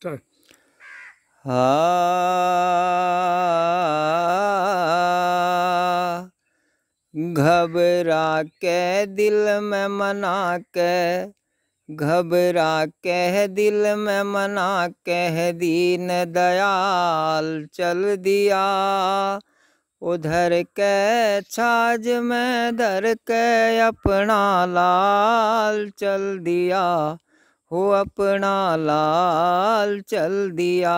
start. हा ah, घबरा के दिल में मना के घबरा के दिल में मना कह दीन दयाल चल दिया उधर के छाज में धर के अपना लाल चल दिया हो अपना लाल चल दिया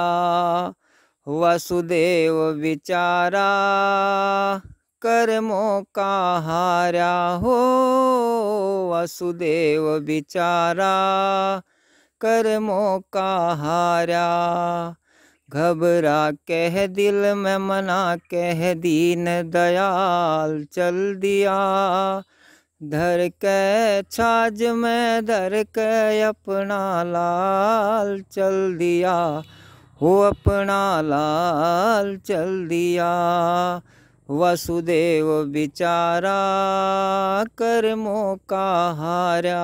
वसुदेव विचारा कर्मों का हारा हो वसुदेव विचारा कर्मों का हारा घबरा कह दिल में मना कह दीन दयाल चल दिया धर के छाज में धर के अपना लाल चल दिया हो अपना लाल चल दिया वसुदेव बिचारा कर्मों का हारा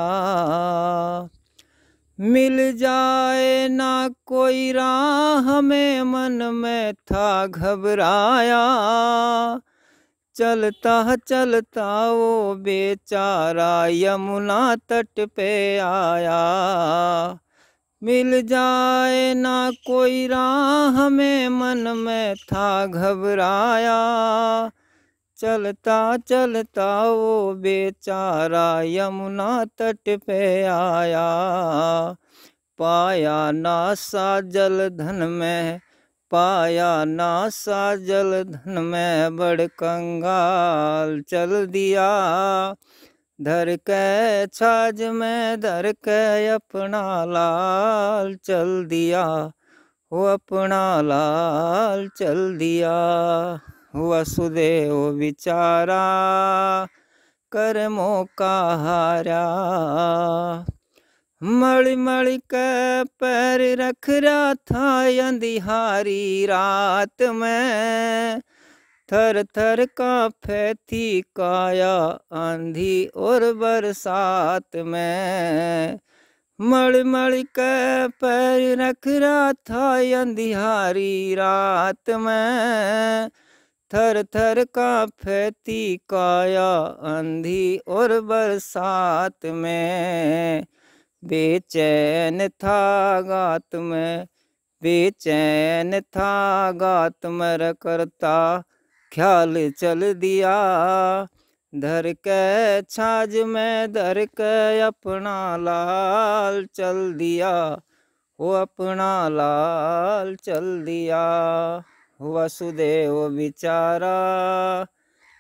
मिल जाए ना कोई राह हमें मन में था घबराया चलता चलता वो बेचारा यमुना तट पे आया मिल जाए ना कोई राह हमें मन में था घबराया चलता चलता वो बेचारा यमुना तट पे आया पाया ना सा जल धन में पाया नासा जल धन में बड़ कंगाल चल दिया धर के छाज में धर के अपना लाल चल दिया वो अपना लाल चल दिया हुआ सुदेव विचारा कर्मों का हारा मली मली के पैर रख रहा था अंधारी रात में थर थर का फैथी काया आंधी और बरसात में मल मल के पैर रख रहा था अंधारी रात में थर थर का फैती काया आंधी और बरसात में बेचैन था गात में बेचैन था गात मर करता ख्याल चल दिया धर के छाज में धर के अपना लाल चल दिया वो अपना लाल चल दिया वसुदेव बिचारा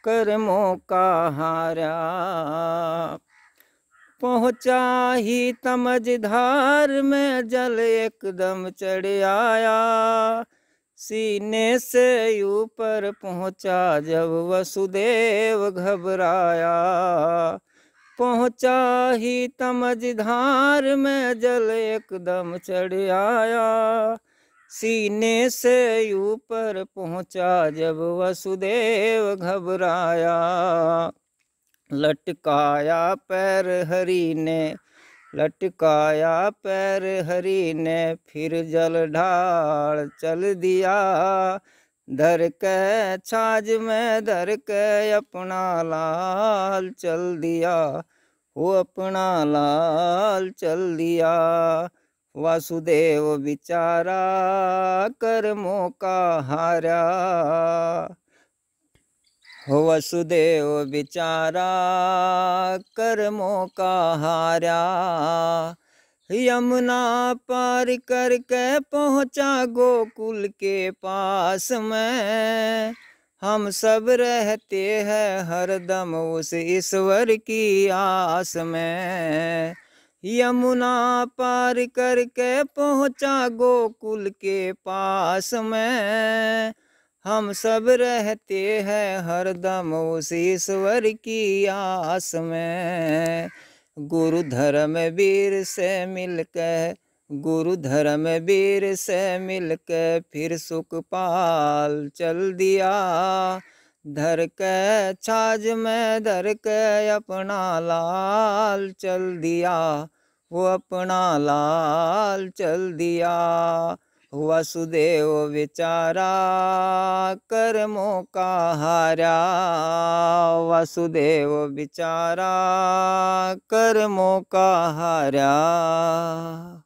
कर्मों का हारा पहुंचा ही धार में जल एकदम चढ़ आया सीने से ऊपर पहुंचा जब वसुदेव घबराया पहुंचा ही धार में जल एकदम चढ़ आया सीने से ऊपर पहुंचा जब वसुदेव घबराया लटकाया पैर हरी ने लटकाया पैर हरी ने फिर जल ढाल चल दिया धर के छाज में धर के अपना लाल चल दिया वो अपना लाल चल दिया वासुदेव बिचारा कर्मों का हारा वसुदेव बिचारा कर्मों का हारा यमुना पार करके पहुँचा गोकुल के पास में हम सब रहते हैं हरदम उस ईश्वर की आस में यमुना पार करके पहुँचा गोकुल के पास में हम सब रहते हैं हर दम उस ईश्वर की आस में गुरु धर्म वीर से मिलकर गुरु धर्म वीर से मिलकर फिर सुखपाल चल दिया धर के छाज में धर के अपना लाल चल दिया वो अपना लाल चल दिया वसुदेव विचारा कर्मों का हारा वसुदेव विचारा कर्मों का हारा